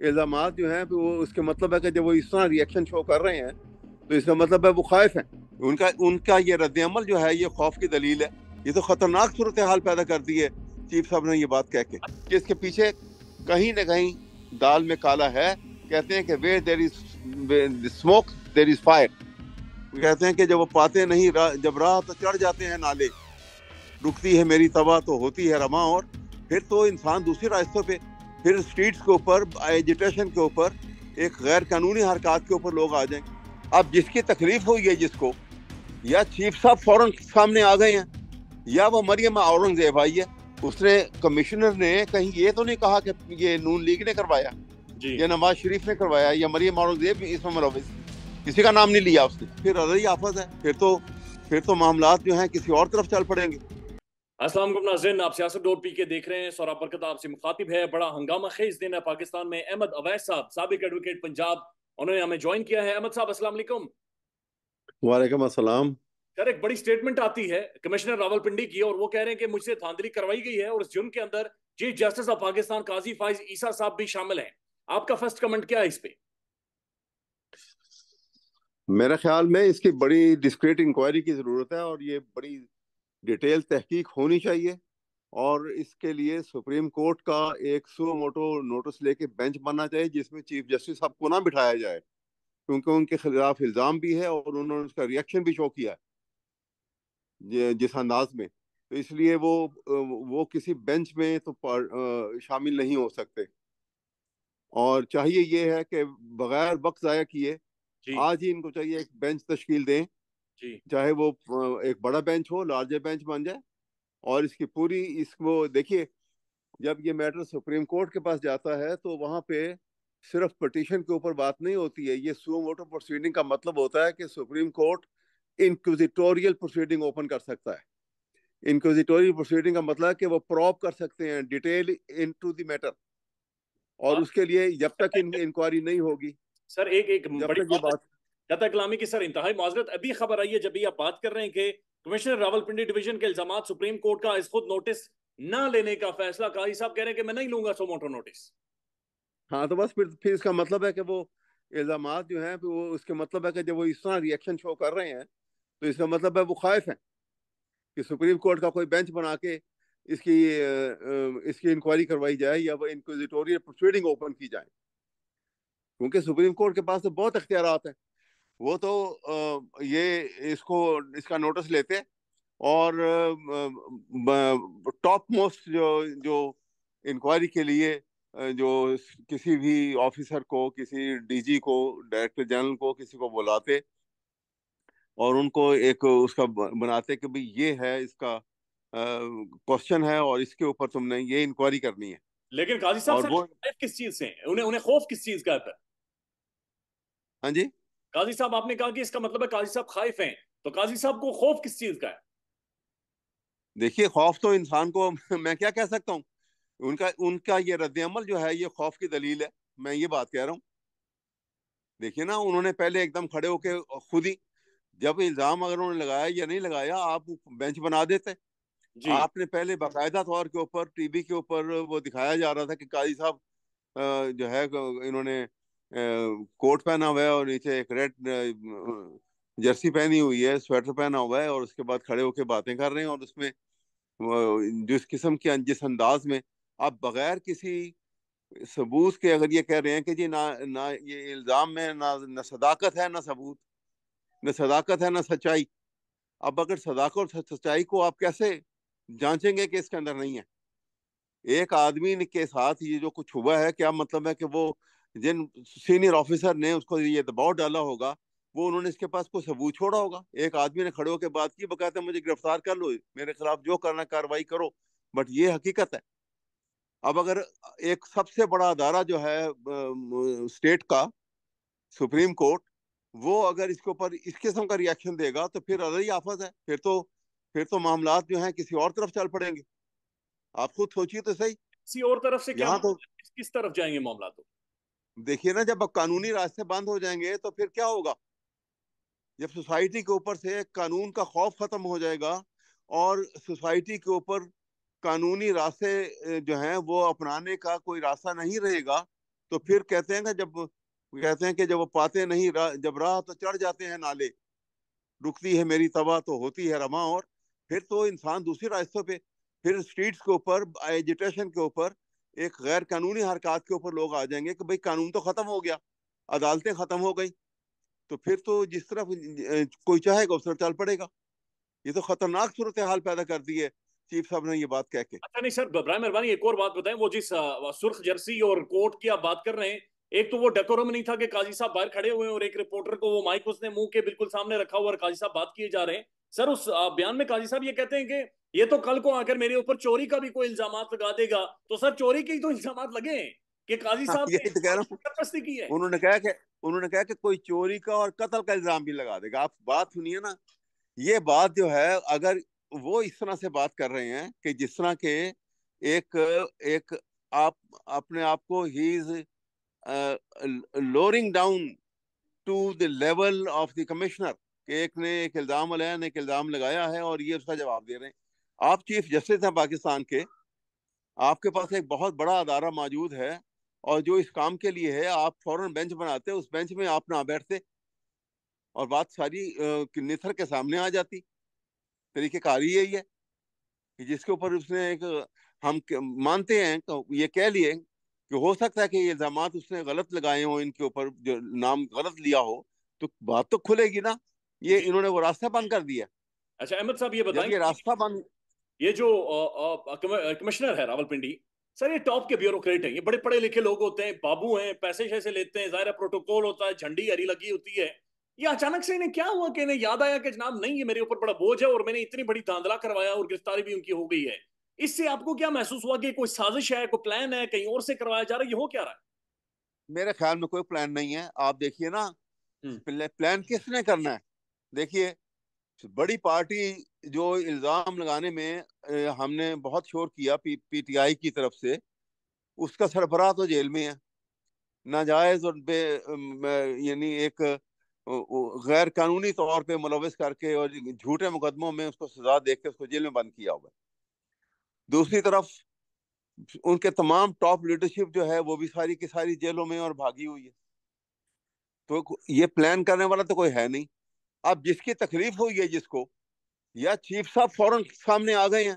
इल्ज़ाम जो हैं तो वो उसके मतलब है कि जब वो इस तरह रिएक्शन शो कर रहे हैं तो इसका मतलब है वो खाइफ हैं उनका उनका ये रद्दमल जो है ये खौफ की दलील है ये तो ख़तरनाक सूरत हाल पैदा कर दी है चीफ साहब ने ये बात कह के कि इसके पीछे कहीं ना कहीं दाल में काला है कहते हैं कि where there is smoke there is fire कहते हैं कि जब वो पाते नहीं रा, जब राह तो चढ़ जाते हैं नाले रुकती है मेरी तबाह तो होती है रमा और फिर तो इंसान दूसरे रास्तों पर फिर स्ट्रीट्स के ऊपर एजिटेशन के ऊपर एक गैर कानूनी हरकत के ऊपर लोग आ जाएंगे अब जिसकी तकलीफ हुई है जिसको या चीफ साहब फौरन सामने आ गए हैं या वो मरियम औरंगजेब आई है उसने कमिश्नर ने कहीं ये तो नहीं कहा कि ये नून लीग ने करवाया या नवाज शरीफ ने करवाया या मरियम औरंगजेब इसमें मुलविस किसी का नाम नहीं लिया उसने फिर ही आफत है फिर तो फिर तो मामला जो हैं किसी और तरफ चल पड़ेंगे असलम नाजन आप सियासत डॉट पी के देख रहे हैं सौरा बरकत आपसे मुखातिब है बड़ा हंगामा खेज दिन है पाकिस्तान में अहमद अवैस साहब सबक एडवोकेट पंजाब उन्होंने हमें ज्वाइन किया है अहमद साहब असल वालेकुम असलम सर एक बड़ी स्टेटमेंट आती है कमिश्नर रावलपिंडी की और वो कह रहे हैं कि मुझसे धांधली करवाई गई है और उस जुर्म के अंदर chief justice of Pakistan Qazi Faez Isa साहब भी शामिल हैं आपका फर्स्ट कमेंट क्या है इस पे मेरे ख्याल में इसकी बड़ी डिस्क्रेट इंक्वायरी की जरूरत है और ये बड़ी डिटेल तहकीक होनी चाहिए और इसके लिए सुप्रीम कोर्ट का एक सो मोटो नोटिस लेके बेंच बनना चाहिए जिसमें चीफ जस्टिस साहब को ना बिठाया जाए क्योंकि उनके खिलाफ इल्ज़ाम भी है और उन्होंने उसका रिएक्शन भी शो किया है जिस अंदाज में तो इसलिए वो वो किसी बेंच में तो शामिल नहीं हो सकते और चाहिए ये है कि बगैर वक्त ज़ाया किए आज ही इनको चाहिए एक बेंच तश्कील दें चाहे वो एक बड़ा बेंच हो लार्जर बेंच बन जाए और इसकी पूरी इसको देखिए जब ये मैटर सुप्रीम कोर्ट के पास जाता है तो वहाँ पे सिर्फ पटिशन के ऊपर बात नहीं होती है ये सुओ मोटो प्रोसीडिंग का मतलब होता है कि supreme court inquisitorial proceeding open कर सकता है इनक्विजिटोरियल प्रोसीडिंग का मतलब है कि वो प्रॉप कर सकते हैं detail into the matter और हाँ। उसके लिए जब तक इंक्वायरी नहीं होगी सर एक एक बड़ी बात कतर कलामी की सर इंतहाई माजरत अभी खबर आई है जब भी आप बात कर रहे हैं कि कमिश्नर रावलपिंडी डिवीजन के इल्जाम सुप्रीम कोर्ट का इस खुद नोटिस ना लेने का फैसला काजी साहब कह रहे हैं कि मैं नहीं लूंगा सो सोमोटो नोटिस हाँ तो बस फिर फिर इसका मतलब है कि वो इल्जाम जो हैं वो उसके मतलब है कि जब वो इस तरह रिएक्शन शो कर रहे हैं तो इसका मतलब है वो खाइफ हैं कि सुप्रीम कोर्ट का कोई बेंच बना के इसकी इसकी इंक्वायरी करवाई जाए या वो इंक्विजिटोरियल प्रोसीडिंग ओपन की जाए क्योंकि सुप्रीम कोर्ट के पास तो बहुत अख्तियार हैं वो तो ये इसको इसका नोटिस लेते और टॉप मोस्ट जो जो इंक्वायरी के लिए जो किसी भी ऑफिसर को किसी डीजी को डायरेक्टर जनरल को किसी को बुलाते और उनको एक उसका बनाते कि भाई ये है इसका क्वेश्चन है और इसके ऊपर तुमने ये इंक्वायरी करनी है लेकिन काजी साहब किस चीज से उन्हें उन्हें खौफ किस चीज का है हाँ जी काजी साहब आपने कहा कि इसका मतलब है काजी साहब खाइफ हैं तो काजी साहब को खौफ किस चीज का है देखिए खौफ तो इंसान को मैं क्या कह सकता हूँ उनका उनका ये रद्द अमल जो है ये खौफ की दलील है मैं ये बात कह रहा हूँ देखिए ना उन्होंने पहले एकदम खड़े होके खुद ही जब इल्जाम अगर उन्होंने लगाया या नहीं लगाया आप बेंच बना देते आपने पहले बाकायदा तौर के ऊपर टीवी के ऊपर वो दिखाया जा रहा था कि काजी साहब जो है इन्होंने कोट पहना हुआ है और नीचे एक रेड जर्सी पहनी हुई है स्वेटर पहना हुआ है और उसके बाद खड़े होकर बातें कर रहे हैं और उसमें जिस किस्म के अं, जिस अंदाज में आप बगैर किसी सबूत के अगर ये कह रहे हैं कि जी ना ना ये इल्ज़ाम में ना ना सदाकत है ना सबूत न सदाकत है ना सच्चाई अब अगर सदाकत और सच्चाई को आप कैसे जांचेंगे कि इसके अंदर नहीं है एक आदमी के साथ ये जो कुछ हुआ है क्या मतलब है कि वो जिन सीनियर ऑफिसर ने उसको ये दबाव डाला होगा वो उन्होंने इसके पास कोई सबूत छोड़ा होगा एक आदमी ने खड़े होकर बात की बकायदा मुझे गिरफ्तार कर लो मेरे खिलाफ जो करना कार्रवाई करो बट ये हकीकत है अब अगर एक सबसे बड़ा अदारा जो है स्टेट का सुप्रीम कोर्ट वो अगर इसके ऊपर इस किस्म का रिएक्शन देगा तो फिर अदर ही आफत है फिर तो फिर तो मामला जो है किसी और तरफ चल पड़ेंगे आप खुद सोचिए तो सही किसी और तरफ से क्या तो किस तरफ जाएंगे मामला तो देखिए ना जब कानूनी रास्ते बंद हो जाएंगे तो फिर क्या होगा जब सोसाइटी के ऊपर से कानून का खौफ खत्म हो जाएगा और सोसाइटी के ऊपर कानूनी रास्ते जो हैं वो अपनाने का कोई रास्ता नहीं रहेगा तो फिर कहते हैं ना जब कहते हैं कि जब वो पाते नहीं रा, जब राह तो चढ़ जाते हैं नाले रुकती है मेरी तबाह तो होती है रमा और फिर तो इंसान दूसरे रास्तों पे फिर स्ट्रीट्स के ऊपर एजुटेशन के ऊपर एक गैर कानूनी हरकत के ऊपर लोग आ जाएंगे कि भाई कानून तो खत्म हो गया अदालतें खत्म हो गई तो फिर तो जिस तरफ कोई चाहेगा उस तरफ चल पड़ेगा ये तो खतरनाक सूरत हाल पैदा कर दी है चीफ साहब ने ये बात कह के अच्छा नहीं सर बरए मेहरबानी एक और बात बताएं वो जिस सुर्ख जर्सी और कोर्ट की आप बात कर रहे हैं एक तो वो डेकोरम नहीं था कि काजी साहब बाहर खड़े हुए और एक रिपोर्टर को वो माइक उसने मुंह के बिल्कुल सामने रखा हुआ और काजी साहब बात किए जा रहे हैं सर उस बयान में काजी साहब ये कहते हैं कि ये तो कल को आकर मेरे ऊपर चोरी का भी कोई इल्जाम लगा देगा तो सर चोरी के ही तो इल्जाम लगे कि काजी हाँ, साहब ये तो कह रहा हूँ की है उन्होंने कहा कि उन्होंने कहा कि कोई चोरी का और कत्ल का इल्जाम भी लगा देगा आप बात सुनिए ना ये बात जो है अगर वो इस तरह से बात कर रहे हैं कि जिस तरह के एक एक आप अपने आप को he is lowering down to the level of the commissioner एक ने एक इल्ज़ाम लगाया ने एक इल्ज़ाम लगाया है और ये उसका जवाब दे रहे हैं आप चीफ जस्टिस हैं पाकिस्तान के आपके पास एक बहुत बड़ा अदारा मौजूद है और जो इस काम के लिए है आप फौरन बेंच बनाते उस बेंच में आप ना बैठते और बात सारी निथर के सामने आ जाती तरीक़ेकार ही यही है कि जिसके ऊपर उसने एक हम मानते हैं तो ये कह लिए कि हो सकता है कि ये इल्ज़ाम उसने गलत लगाए हो इनके ऊपर जो नाम गलत लिया हो तो बात तो खुलेगी ना ये इन्होंने वो रास्ता बंद कर दिया अच्छा अहमद साहब ये बताइए रास्ता बंद ये जो कमिश्नर है रावलपिंडी सर ये टॉप के ब्यूरोक्रेट हैं ये बड़े पढ़े लिखे लोग होते हैं बाबू हैं पैसे शैसे लेते हैं जाहिर प्रोटोकॉल होता है झंडी हरी लगी होती है ये अचानक से इन्हें क्या हुआ कि इन्हें याद आया कि जनाब नहीं ये मेरे ऊपर बड़ा बोझ है और मैंने इतनी बड़ी धांधला करवाया और गिरफ्तारी भी उनकी हो गई है इससे आपको क्या महसूस हुआ कि कोई साजिश है कोई प्लान है कहीं और से करवाया जा रहा है ये हो क्या रहा है मेरे ख्याल में कोई प्लान नहीं है आप देखिए ना हम्म। प्लान किसने करना है देखिए बड़ी पार्टी जो इल्ज़ाम लगाने में हमने बहुत शोर किया पी पीटीआई की तरफ से उसका सरबराह तो जेल में है नाजायज़ और बे यानी एक गैर कानूनी तौर पे मुलविस करके और झूठे मुकदमों में उसको सजा देख के उसको जेल में बंद किया हुआ दूसरी तरफ उनके तमाम टॉप लीडरशिप जो है वो भी सारी की सारी जेलों में और भागी हुई है तो ये प्लान करने वाला तो कोई है नहीं अब जिसकी तकलीफ हुई है जिसको या चीफ साहब फौरन सामने आ गए हैं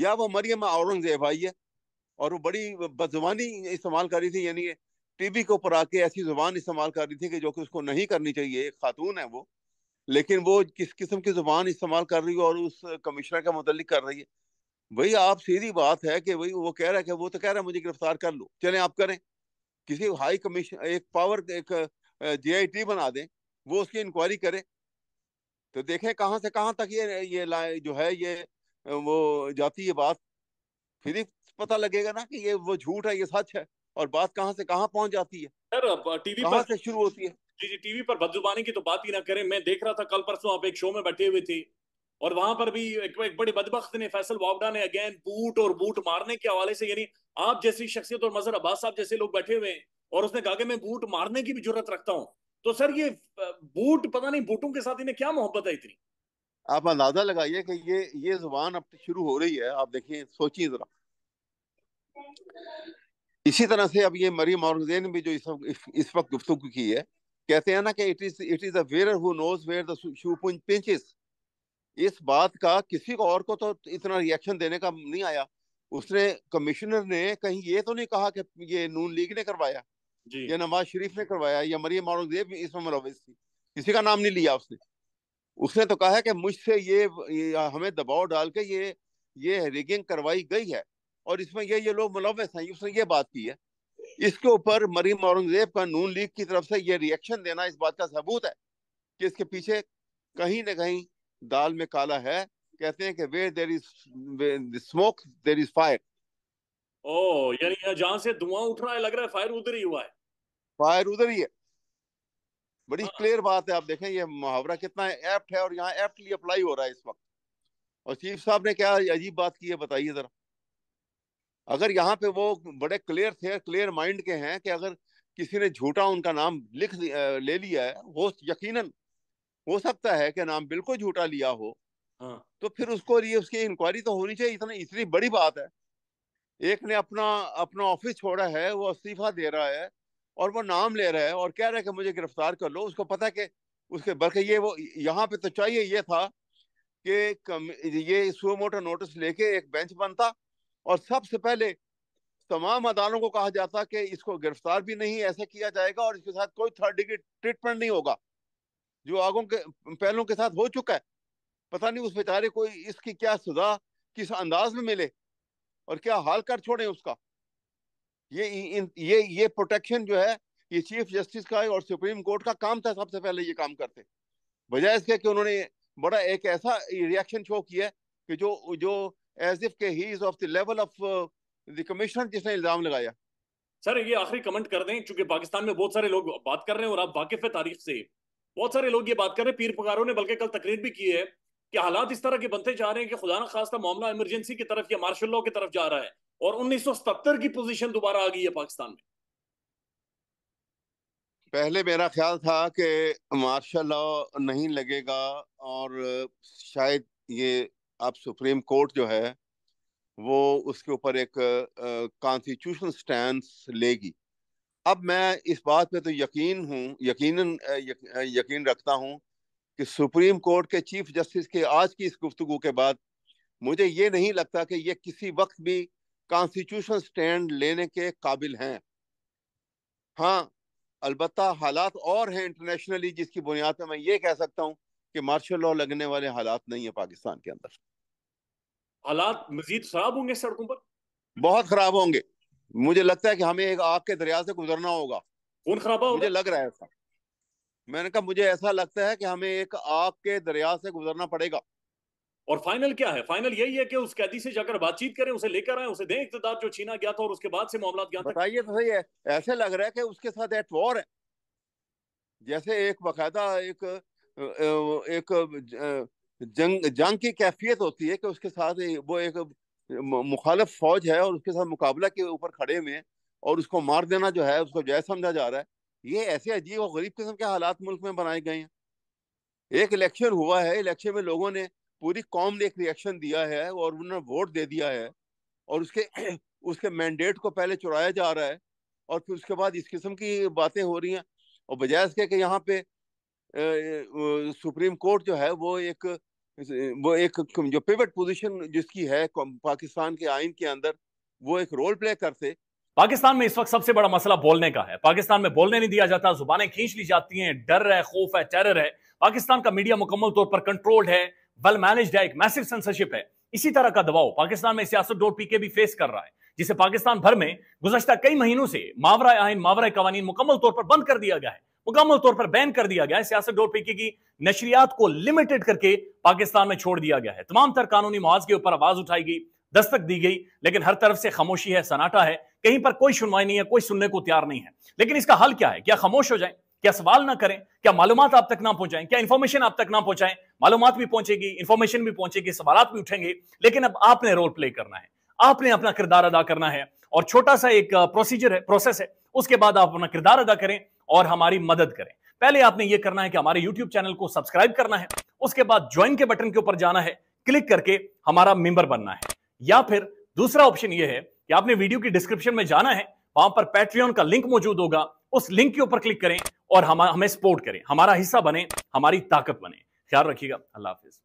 या वो मरियम औरंगजेब आई है और वो बड़ी बदजबानी इस्तेमाल कर रही थी यानी टीवी के ऊपर आके ऐसी जुबान इस्तेमाल कर रही थी कि जो कि उसको नहीं करनी चाहिए एक खातून है वो लेकिन वो किस किस्म की जुबान इस्तेमाल कर रही है और उस कमिश्नर का मुतलिक कर रही है भाई आप सीधी बात है कि भाई वो कह रहा है कि वो तो कह रहा है मुझे गिरफ्तार कर लो चले आप करें किसी हाई कमीशन एक पावर एक जे आई टी बना दें वो उसकी इंक्वायरी करें तो देखें कहां से कहां तक ये ये जो है ये वो जाती है बात फिर ही पता लगेगा ना कि ये वो झूठ है ये सच है और बात कहां से कहां पहुंच जाती है सर टीवी पर से शुरू होती है जी जी टीवी पर बदजुबानी की तो बात ही ना करें मैं देख रहा था कल परसों आप एक शो में बैठे हुए थे और वहां पर भी एक, एक बड़े बदबخت ने फैसल वावडा ने अगेन बूट और बूट मारने के हवाले से यानी आप जैसी शख्सियत और मजहर अब्बास साहब जैसे लोग बैठे हुए हैं और उसने कहा कि मैं बूट मारने की भी जरूरत रखता हूँ तो सर ये बूट पता नहीं बूटों के साथ इन्हें क्या मोहब्बत है इतनी आप अंदाजा लगाइए कि ये ये जुबान अब तो शुरू हो रही है आप देखिए सोचिए जरा इसी तरह से अब ये मरियम और हुसैन भी जो इस वक्त इस वक्त गुफ्तु की है कहते हैं ना कि it is it is uh who knows where the shoe pinches इस बात का किसी को और को तो इतना रिएक्शन देने का नहीं आया उसने कमिश्नर ने कहीं ये तो नहीं कहा कि ये नून लीग ने करवाया या नवाज शरीफ ने करवाया या मरियम मारूदेव इसमें मुलविस थी किसी का नाम नहीं लिया उसने उसने तो कहा है कि मुझसे ये, ये हमें दबाव डाल के ये ये रिगिंग करवाई गई है और इसमें ये ये लोग मुलविस हैं उसने ये बात की है इसके ऊपर मरीम औरंगजेब का नून लीग की तरफ से ये रिएक्शन देना इस बात का सबूत है कि इसके पीछे कहीं ना कहीं दाल में काला है कहते हैं कि where there is smoke there is fire ओ यानी जहां से धुआं उठ रहा है लग रहा है फायर उधर ही हुआ है फायर उधर ही है बड़ी हाँ। क्लियर बात है आप देखें ये मुहावरा कितना एप्ट है और यहाँ एप्टली अप्लाई हो रहा है इस वक्त और चीफ साहब ने क्या अजीब बात की है बताइए जरा अगर यहाँ पे वो बड़े क्लियर थे क्लियर माइंड के हैं कि अगर किसी ने झूठा उनका नाम लिख ले लिया है हो यकीनन हो सकता है कि नाम बिल्कुल झूठा लिया हो हाँ। तो फिर उसको उसकी इंक्वायरी तो होनी चाहिए इतनी बड़ी बात है एक ने अपना अपना ऑफिस छोड़ा है वो इस्तीफा दे रहा है और वो नाम ले रहा है और कह रहा है कि मुझे गिरफ्तार कर लो उसको पता कि उसके बल्कि ये वो यहाँ पे तो चाहिए ये था कि ये सो मोटा नोटिस लेके एक बेंच बनता और सबसे पहले तमाम अदालतों को कहा जाता कि इसको गिरफ्तार भी नहीं ऐसा किया जाएगा और इसके साथ कोई थर्ड डिग्री ट्रीटमेंट नहीं होगा जो आगों के पहलों के साथ हो चुका है पता नहीं उस बेचारे को इसकी क्या सजा किस अंदाज में मिले और क्या हाल कर छोड़े उसका ये इन, ये ये प्रोटेक्शन जो है ये चीफ जस्टिस का है और सुप्रीम कोर्ट का काम था सबसे पहले ये काम करते बजाय इसके कि उन्होंने बड़ा एक ऐसा रिएक्शन शो किया कि जो जो एज इफ के he is of the level of the commissioner जिसने इल्जाम लगाया सर ये आखिरी कमेंट कर दें क्योंकि पाकिस्तान में बहुत सारे लोग बात कर रहे हैं और आप वाकिफ है तारीख से बहुत सारे लोग ये बात कर रहे हैं पीर पकारों ने बल्कि कल तकरीर भी की है कि हालात इस तरह के बनते जा रहे हैं कि खुदा न खास्ता मामला इमरजेंसी की तरफ या मार्शल लॉ की तरफ जा रहा है और उन्नीस सौ सत्तर की पोजिशन दोबारा आ गई है पाकिस्तान में पहले मेरा ख्याल था कि मार्शल लॉ नहीं लगेगा और शायद ये आप सुप्रीम कोर्ट जो है वो उसके ऊपर एक कॉन्स्टिट्यूशन स्टैंड लेगी अब मैं इस बात पे तो यकीन हूँ यकीनन यक, यकीन रखता हूँ कि सुप्रीम कोर्ट के चीफ जस्टिस के आज की इस गुफ्तु के बाद मुझे ये नहीं लगता कि ये किसी वक्त भी कॉन्स्टिट्यूशन स्टैंड लेने के काबिल हैं हाँ अलबत् हालात और हैं इंटरनेशनली जिसकी बुनियाद पर मैं ये कह सकता हूँ कि मार्शल लॉ लगने वाले हालात नहीं है पाकिस्तान के अंदर हालात मजीद खराब होंगे सड़कों पर बहुत खराब होंगे मुझे लगता है कि हमें एक आग के दरिया से गुजरना होगा खून खराबा मुझे लग रहा है मैंने कहा मुझे ऐसा लगता है कि हमें एक आग के दरिया से गुजरना पड़ेगा और फाइनल क्या है फाइनल यही है कि उस कैदी से जाकर बातचीत करें उसे लेकर आए उसे दें इकतदार जो छीना गया था और उसके बाद से मामला गया था बताइए तो सही है ऐसे लग रहा है कि उसके साथ एट वॉर है जैसे एक बाकायदा एक एक जंग जंग की कैफियत होती है कि उसके साथ वो एक मुखालफ फौज है और उसके साथ मुकाबला के ऊपर खड़े हुए हैं और उसको मार देना जो है उसको जय समझा जा रहा है ये ऐसे अजीब और गरीब किस्म के हालात मुल्क में बनाए गए हैं एक इलेक्शन हुआ है इलेक्शन में लोगों ने पूरी कौम ने एक रिएक्शन दिया है और उन्होंने वोट दे दिया है और उसके उसके मैंडेट को पहले चुराया जा रहा है और फिर उसके बाद इस किस्म की बातें हो रही हैं और बजाय इसके कि यहाँ पे सुप्रीम कोर्ट जो है वो एक वो एक जो पिवट पोजीशन जिसकी है पाकिस्तान के आइन के अंदर वो एक रोल प्ले करते पाकिस्तान में इस वक्त सबसे बड़ा मसला बोलने का है पाकिस्तान में बोलने नहीं दिया जाता जुबानें खींच ली जाती हैं डर है खौफ है टेरर है पाकिस्तान का मीडिया मुकम्मल तौर पर कंट्रोल्ड है वेल मैनेज्ड है एक मैसिव सेंसरशिप है इसी तरह का दबाव पाकिस्तान में सियासत डोर पीके भी फेस कर रहा है जिसे पाकिस्तान भर में गुजशत कई महीनों से मावरा आइन मावरा कवानीन मुकम्मल तौर पर बंद कर दिया गया है मुकम्मल तौर पर बैन कर दिया गया है सियासत डोर पीके की नशरियात को लिमिटेड करके पाकिस्तान में छोड़ दिया गया है तमाम तर कानूनी मुआज के ऊपर आवाज उठाई गई दस्तक दी गई लेकिन हर तरफ से खामोशी है सनाटा है कहीं पर कोई सुनवाई नहीं है कोई सुनने को तैयार नहीं है लेकिन इसका हल क्या है क्या खामोश हो जाए क्या सवाल ना करें क्या मालूम आप तक ना पहुंचाएं क्या इंफॉर्मेशन आप तक ना पहुंचाएं मालूम भी पहुंचेगी इंफॉर्मेशन भी पहुंचेगी सवाल भी उठेंगे लेकिन अब आपने रोल प्ले करना है आपने अपना किरदार अदा करना है और छोटा सा एक प्रोसीजर है प्रोसेस है उसके बाद आप अपना किरदार अदा करें और हमारी मदद करें पहले आपने ये करना है कि हमारे यूट्यूब चैनल को सब्सक्राइब करना है उसके बाद ज्वाइन के बटन के ऊपर जाना है क्लिक करके हमारा मेंबर बनना है या फिर दूसरा ऑप्शन ये है कि आपने वीडियो की डिस्क्रिप्शन में जाना है वहां पर पैट्रियन का लिंक मौजूद होगा उस लिंक के ऊपर क्लिक करें और हम हमें सपोर्ट करें हमारा हिस्सा बने हमारी ताकत बने ख्याल रखिएगा अल्लाह हाफिज